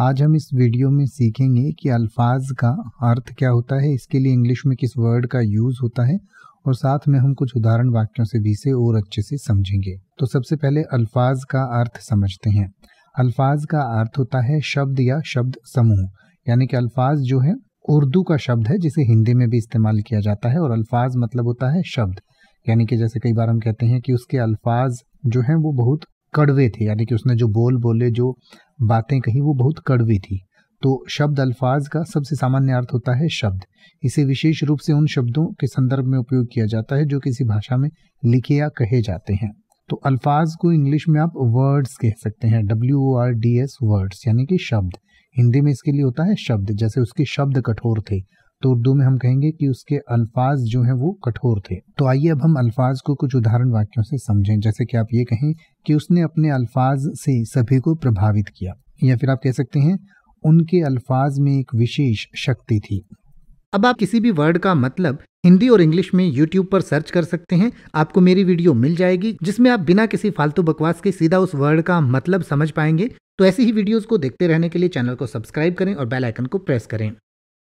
आज हम इस वीडियो में सीखेंगे कि अल्फाज का अर्थ क्या होता है इसके लिए इंग्लिश में किस वर्ड का यूज़ होता है और साथ में हम कुछ उदाहरण वाक्यों से भी इसे और अच्छे से समझेंगे तो सबसे पहले अल्फाज का अर्थ समझते हैं अल्फाज का अर्थ होता है शब्द या शब्द समूह यानी कि अल्फाज जो है उर्दू का शब्द है जिसे हिंदी में भी इस्तेमाल किया जाता है और अल्फाज मतलब होता है शब्द यानी कि जैसे कई बार हम कहते हैं कि उसके अल्फाज जो हैं वो बहुत कड़वे थे यानी कि उसने जो बोल बोले जो बातें कही वो बहुत कड़वी थी तो शब्द अल्फाज का सबसे सामान्य अर्थ होता है शब्द इसे विशेष रूप से उन शब्दों के संदर्भ में उपयोग किया जाता है जो किसी भाषा में लिखे या कहे जाते हैं तो अल्फाज को इंग्लिश में आप वर्ड्स कह सकते हैं W O R D S words यानी कि शब्द हिंदी में इसके लिए होता है शब्द जैसे उसके शब्द कठोर थे तो उर्दू में हम कहेंगे कि उसके अल्फाज जो हैं वो कठोर थे तो आइए अब हम अल्फाज को कुछ उदाहरण वाक्यों से समझें जैसे कि आप ये कहें कि उसने अपने अल्फाज से सभी को प्रभावित किया या फिर आप कह सकते हैं उनके अल्फाज में एक विशेष शक्ति थी अब आप किसी भी वर्ड का मतलब हिंदी और इंग्लिश में YouTube पर सर्च कर सकते हैं आपको मेरी वीडियो मिल जाएगी जिसमें आप बिना किसी फालतू बकवास के सीधा उस वर्ड का मतलब समझ पाएंगे तो ऐसी ही वीडियोस को देखते रहने के लिए चैनल को सब्सक्राइब करें और बेल आइकन को प्रेस करें